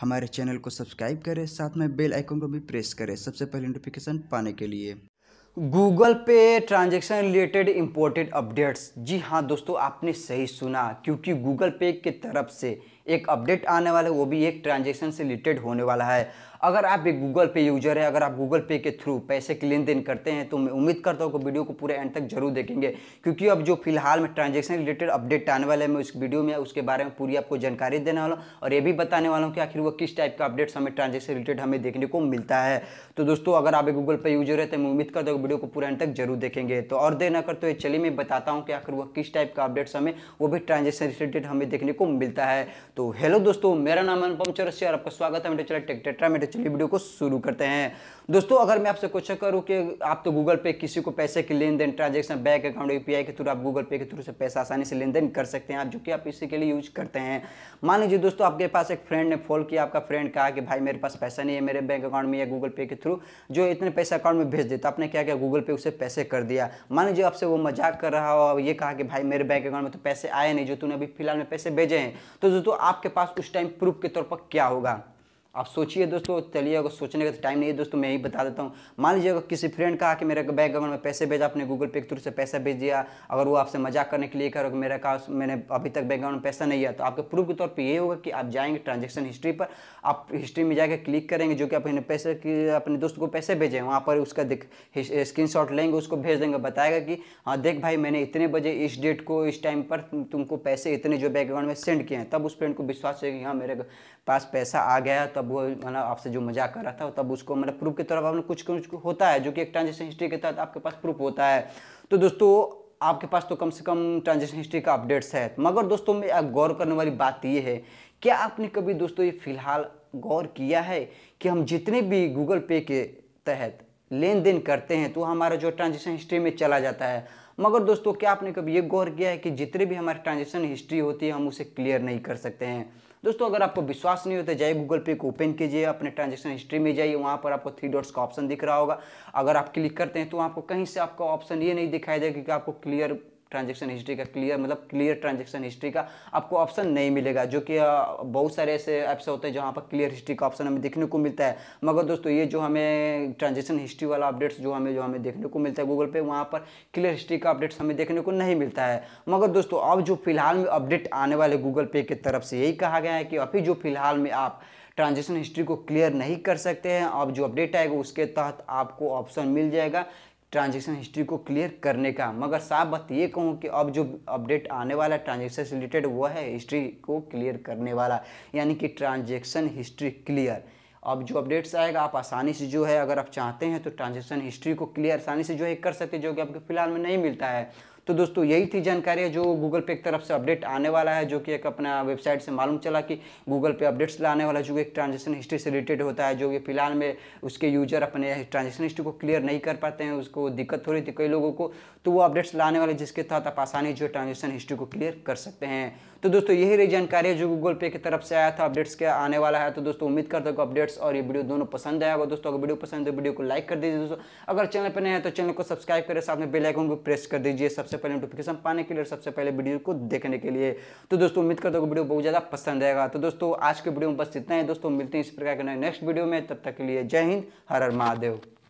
हमारे चैनल को सब्सक्राइब करें साथ में बेल आइकन को भी प्रेस करें सबसे पहले नोटिफिकेशन पाने के लिए Google pay transaction related imported updates जी हाँ दोस्तों आपने सही सुना क्योंकि गूगल पे की तरफ से एक अपडेट आने वाला है वो भी एक ट्रांजेक्शन से रिलेटेड होने वाला है अगर आप एक गूगल पे यूजर है अगर आप गूगल पे के थ्रू पैसे के लेन देन करते हैं तो मैं उम्मीद करता हूँ कि वीडियो को पूरे एंड तक जरूर देखेंगे क्योंकि अब जो फिलहाल में ट्रांजेक्शन रिलेटेड अपडेट आने वाला है मैं उस वीडियो में उसके बारे में पूरी आपको जानकारी देने वाला हूँ और ये भी बताने वाला हूँ कि आखिर वो किस टाइप का अपडेट हमें ट्रांजेक्शन रिलेटेड हमें देखने को मिलता है तो दोस्तों अगर आप गूगल पे यूजर है तो मैं उम्मीद करता हूँ वीडियो को पूरे एंड तक जरूर देखेंगे तो और देर ना करते तो चलिए मैं बताता हूँ कि आखिर वो किस टाइप का अपडेट्स हमें वो भी ट्रांजेक्शन रिलेटेड हमें देखने को मिलता है तो हेलो दोस्तों मेरा नाम अनुपम चौरस और आपका स्वागत है मेरे चले टेक टेट्रा मेरे तो चले वीडियो को शुरू करते हैं दोस्तों अगर मैं आपसे क्वेश्चन करूं कि आप तो गूगल पे किसी को पैसे के लेन देन ट्रांजेक्शन बैंक अकाउंट यूपीआई के थ्रू आप गूगल पे के थ्रू से पैसा आसानी से लेन देन कर सकते हैं आप जो कि आप इसी के लिए यूज करते हैं मान लीजिए दोस्तों आपके पास एक फ्रेंड ने फोन किया आपका फ्रेंड कहा कि भाई मेरे पास पैसा नहीं है मेरे बैंक अकाउंट में या गूगल पे के थ्रू जो इतने पैसे अकाउंट में भेज देता आपने क्या किया गूगल पे उसे पैसे कर दिया मान लीजिए आपसे वो मजाक कर रहा हो और ये कहा कि भाई मेरे बैंक अकाउंट में तो पैसे आए नहीं जो तूने अभी फिलहाल में पैसे भेजे हैं तो दोस्तों आपके पास उस टाइम प्रूफ के तौर पर क्या होगा आप सोचिए दोस्तों चलिए अगर सोचने का टाइम तो नहीं है दोस्तों मैं यही बता देता हूँ मान लीजिए अगर किसी फ्रेंड का आके मेरे बैंक अकाउंट में पैसे भेजा अपने गूगल पे के थ्रू से पैसा भेज दिया अगर वो आपसे मजाक करने के लिए करो कि मेरा कहा मैंने अभी तक बैंक अकाउंट में पैसा नहीं आया तो आपके प्रूफ के तौर पर ये होगा कि आप जाएंगे ट्रांजेक्शन हिस्ट्री पर आप हिस्ट्री में जाकर क्लिक करेंगे जो कि अपने पैसे की अपने दोस्त को पैसे भेजें वहाँ पर उसका स्क्रीन शॉट लेंगे उसको भेज देंगे बताएगा कि हाँ देख भाई मैंने इतने बजे इस डेट को इस टाइम पर तुमको पैसे इतने जो बैंक अकाउंट में सेंड किए हैं तब उस फ्रेंड को विश्वास है कि हाँ मेरे पास पैसा आ गया है तब तब वो मतलब आपसे जो मजाक कर रहा था तब उसको मतलब प्रूफ के तौर पर कुछ कुछ होता है जो कि एक ट्रांजेक्शन हिस्ट्री के तहत आपके पास प्रूफ होता है तो दोस्तों आपके पास तो कम से कम ट्रांजेक्शन हिस्ट्री का अपडेट्स है मगर दोस्तों में गौर करने वाली बात ये है क्या आपने कभी दोस्तों ये फिलहाल गौर किया है कि हम जितने भी गूगल पे के तहत लेन देन करते हैं तो हमारा जो ट्रांजेक्शन हिस्ट्री में चला जाता है मगर दोस्तों क्या आपने कभी ये गौर किया है कि जितने भी हमारी ट्रांजेक्शन हिस्ट्री होती है हम उसे क्लियर नहीं कर सकते हैं दोस्तों अगर आपको विश्वास नहीं होता जाइए गूगल पे को ओपन कीजिए अपने ट्रांजेक्शन हिस्ट्री में जाइए वहाँ पर आपको थ्री डॉट्स का ऑप्शन दिख रहा होगा अगर आप क्लिक करते हैं तो आपको कहीं से आपका ऑप्शन ये नहीं दिखाई देगा कि आपको क्लियर ट्रांजेक्शन हिस्ट्री का क्लियर मतलब क्लियर ट्रांजेक्शन हिस्ट्री का आपको ऑप्शन नहीं मिलेगा जो कि बहुत सारे ऐसे ऐप्स होते हैं जहाँ पर क्लियर हिस्ट्री का ऑप्शन हमें देखने को मिलता है मगर दोस्तों ये जो हमें ट्रांजेक्शन हिस्ट्री वाला अपडेट्स जो हमें जो हमें देखने को मिलता है गूगल पे वहाँ पर क्लियर हिस्ट्री का अपडेट्स हमें देखने को नहीं मिलता है मगर दोस्तों अब जो फिलहाल में अपडेट आने वाले गूगल पे की तरफ से यही कहा गया है कि अभी जो फिलहाल में आप ट्रांजेक्शन हिस्ट्री को क्लियर नहीं कर सकते हैं अब जो अपडेट आएगा उसके तहत आपको ऑप्शन मिल जाएगा ट्रांजेक्शन हिस्ट्री को क्लियर करने का मगर साफ बात ये कहूँ कि अब जो अपडेट आने वाला है ट्रांजेक्शन से रिलेटेड वो है हिस्ट्री को क्लियर करने वाला यानी कि ट्रांजेक्शन हिस्ट्री क्लियर अब जो अपडेट्स आएगा आप आसानी से जो है अगर आप चाहते हैं तो ट्रांजेक्शन हिस्ट्री को क्लियर आसानी से जो है कर सकते हैं जो कि आपको फिलहाल में नहीं मिलता है तो दोस्तों यही थी जानकारी जो गूगल पे की तरफ से अपडेट आने वाला है जो कि एक अपना वेबसाइट से मालूम चला कि गूगल पे अपडेट्स लाने वाला जो एक ट्रांजेक्शन हिस्ट्री से रिलेटेड होता है जो कि फिलहाल में उसके यूजर अपने ट्रांजेक्शन हिस्ट्री को क्लियर नहीं कर पाते हैं उसको दिक्कत हो रही थी कई लोगों को तो वो अपडेट्स लाने वाले जिसके तहत आप आसानी जो ट्रांजेक्शन हिस्ट्री को क्लियर कर सकते हैं तो दोस्तों यही रही जानकारी जो गूगल पे की तरफ से आया था अपडेट्स के आने वाला है तो दोस्तों उम्मीद करता हो अपडेट्स और ये वीडियो दोनों पसंद आया होगा दोस्तों अगर वीडियो पसंद है तो वीडियो को लाइक कर दीजिए दोस्तों अगर चैनल पर नहीं है तो चैनल को सब्सक्राइब करें साथ में बेलाइकन को प्रेस कर दीजिए सबसे सबसे पहले नोटिफिकेशन पाने के लिए सबसे पहले वीडियो को देखने के लिए तो दोस्तों उम्मीद करता हूँ वीडियो बहुत ज़्यादा पसंद आएगा तो दोस्तों आज के वीडियो में बस इतना ही दोस्तों मिलते हैं इस प्रकार के नए नेक्स्ट वीडियो में तब तक के लिए जय हिंद हर हर महादेव